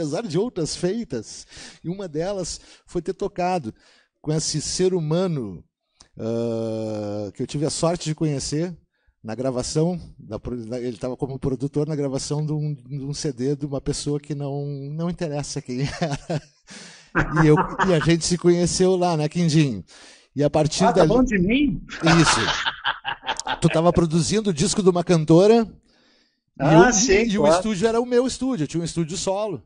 apesar de outras feitas. E uma delas foi ter tocado com esse ser humano uh, que eu tive a sorte de conhecer na gravação. Da, ele estava como produtor na gravação de um, de um, CD de uma pessoa que não, não interessa quem era. E, eu, e a gente se conheceu lá, né, Quindinho? E a partir ah, tá dali... bom de mim? Isso. tu estava produzindo o disco de uma cantora. Ah, e, eu, sim, e claro. o estúdio era o meu estúdio, eu tinha um estúdio solo.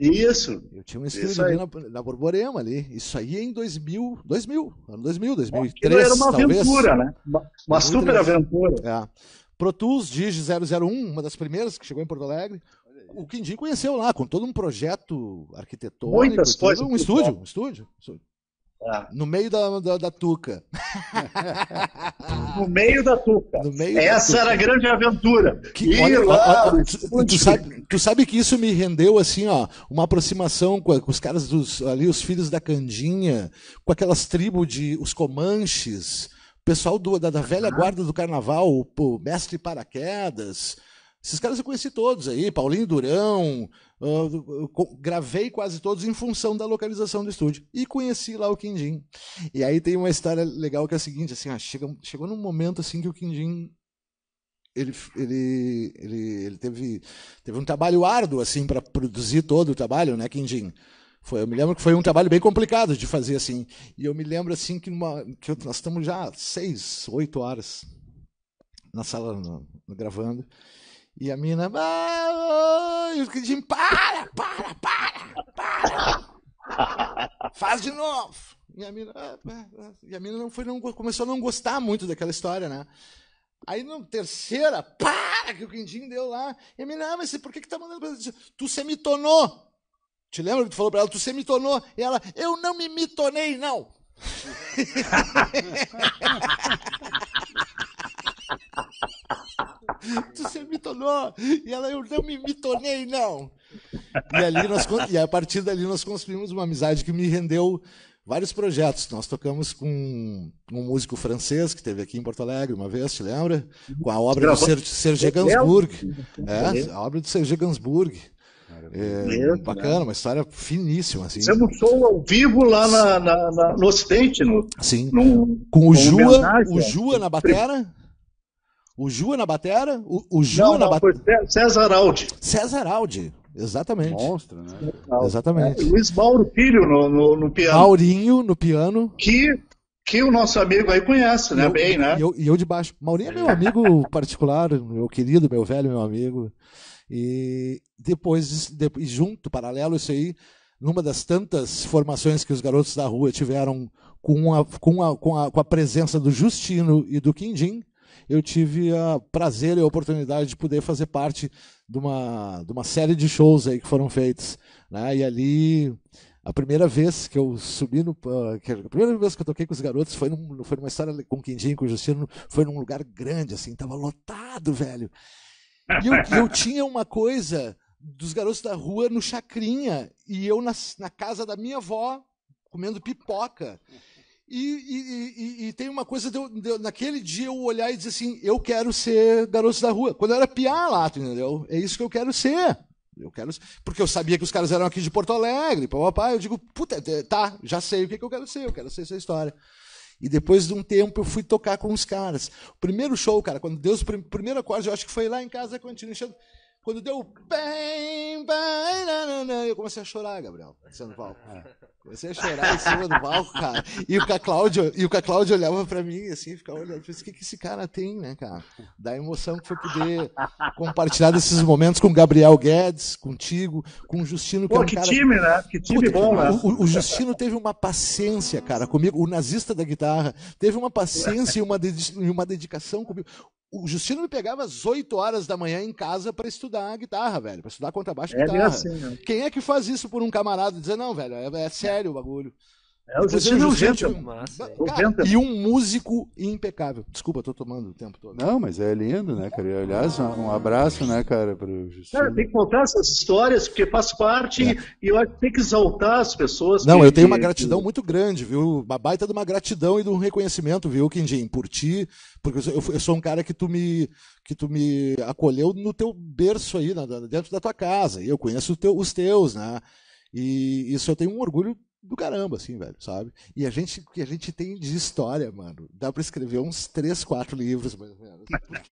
Isso. Eu tinha um estúdio na, na Borborema ali. Isso aí é em 2000, 2000, ano 2000, 2003, talvez. era uma talvez. aventura, né? Uma, uma super aventura. É. Digi 001, uma das primeiras que chegou em Porto Alegre. O Quindim conheceu lá, com todo um projeto arquitetônico. Muitas coisas. Um estúdio, um estúdio, um estúdio. Ah. No meio da, da, da tuca. no meio da tuca. Meio Essa da tuca. era a grande aventura. Que, olha, lá, olha, tu, tu, sabe, tu, sabe, que isso me rendeu assim, ó, uma aproximação com, com os caras dos ali, os filhos da Candinha, com aquelas tribos de os Comanches, o pessoal do, da, da velha ah. guarda do carnaval, o, o mestre paraquedas. Esses caras eu conheci todos aí, Paulinho Durão, ah, gravei quase todos em função da localização do estúdio. E conheci lá o Quindim. E aí tem uma história legal que é a seguinte, assim, ó, chega, chegou num momento assim que o Quindim ele, ele, ele, ele teve, teve um trabalho árduo assim para produzir todo o trabalho, né, Quindim? Foi, eu me lembro que foi um trabalho bem complicado de fazer assim. E eu me lembro assim que, numa, que nós estamos já seis, oito horas na sala no, no, gravando. E a mina, ah, e o gritinhos, para, para, para, para. Faz de novo. E a mina, ah, e a mina não foi, não, começou a não gostar muito daquela história, né? Aí na terceira, para, que o Quindim deu lá. E a mina, ah, mas por que, que tá mandando pra Tu se Te lembra que tu falou pra ela, tu se E ela, eu não me mitonei, não. funcionou. E ela, eu não me, tornei, não. E, ali nós, e a partir dali nós construímos uma amizade que me rendeu vários projetos. Nós tocamos com um músico francês que teve aqui em Porto Alegre uma vez, te lembra? Com a obra do Ser, Serge Gainsbourg. É, é, é, a obra do Serge Gainsbourg. É, Mesmo, bacana, né? uma história finíssima. Assim. Fizemos show ao vivo lá na, na, na, no Ocidente. No, Sim. No, com o Jua, o Jua na batera. O Ju na batera? O, o Ju não, na não, batera. Foi César Aldi. César Aldi. Exatamente. Monstro, né? Exatamente. É, Luiz Mauro Filho no, no, no, piano. Maurinho no piano. Que, que o nosso amigo aí conhece, né? Eu, Bem, né? E eu, eu, de baixo. Maurinho é meu amigo particular, meu querido, meu velho, meu amigo. E depois, depois junto, paralelo isso aí, numa das tantas formações que os garotos da rua tiveram com a, com a, com a, com a presença do Justino e do Quindim, eu tive o prazer e a oportunidade de poder fazer parte de uma, de uma série de shows aí que foram feitos. Né? E ali, a primeira vez que eu subi no. Ah, a primeira vez que eu toquei com os garotos foi, num, foi numa história com o Quindinho, com o Justino, foi num lugar grande, assim, tava lotado, velho. E eu, eu tinha uma coisa dos garotos da rua no Chacrinha e eu na, na casa da minha avó comendo pipoca. E, e, e, e, tem uma coisa de de, naquele dia eu olhar e dizer assim, eu quero ser garoto da rua. Quando eu era piar lá, entendeu? É isso que eu quero ser. Eu quero porque eu sabia que os caras eram aqui de Porto Alegre, papai, eu digo, puta, é, tá, já sei o que, é que eu quero ser, eu quero ser essa história. E depois de um tempo eu fui tocar com os caras. O primeiro show, cara, quando Deus o primeiro acorde, eu acho que foi lá em casa continuando quando deu bem, bem, bem, eu comecei a chorar, Gabriel, sendo palco. É. Comecei a chorar em cima do palco, cara. E o Cláudio, e o Cláudio olhava para mim, assim, ficava olhando, pensei, o que, que esse cara tem, né, cara? Da emoção que foi poder compartilhar desses momentos com o Gabriel Guedes, contigo, com o Justino. Que Pô, é um que cara... time, né? Que time Puta, bom, né? O, o, Justino teve uma paciência, cara, comigo, o nazista da guitarra, teve uma paciência e uma dedicação comigo o Justino me pegava às 8 horas da manhã em casa para estudar guitarra, velho, para estudar contrabaixo e é guitarra. Assim, né? Quem é que faz isso por um camarada dizer, não, velho, é, é sério o bagulho. É, é, o e um músico impecável. Desculpa, tô tomando o tempo todo. Não, mas é lindo, né, cara? aliás, um abraço, né, cara, pro Justino. Cara, tem que contar essas histórias, porque faz parte é. e eu acho que tem que exaltar as pessoas. Não, que, eu tenho uma gratidão que... muito grande, viu? Uma baita de uma gratidão e de um reconhecimento, viu, Quindim, por ti, porque eu, sou um cara que tu me que tu me acolheu no teu berço aí, dentro da tua casa. E eu conheço os teus, né? E isso eu tenho um orgulho do caramba, assim, velho, sabe? E a gente, que a gente tem de história, mano, dá para escrever uns três, quatro livros, mais ou menos.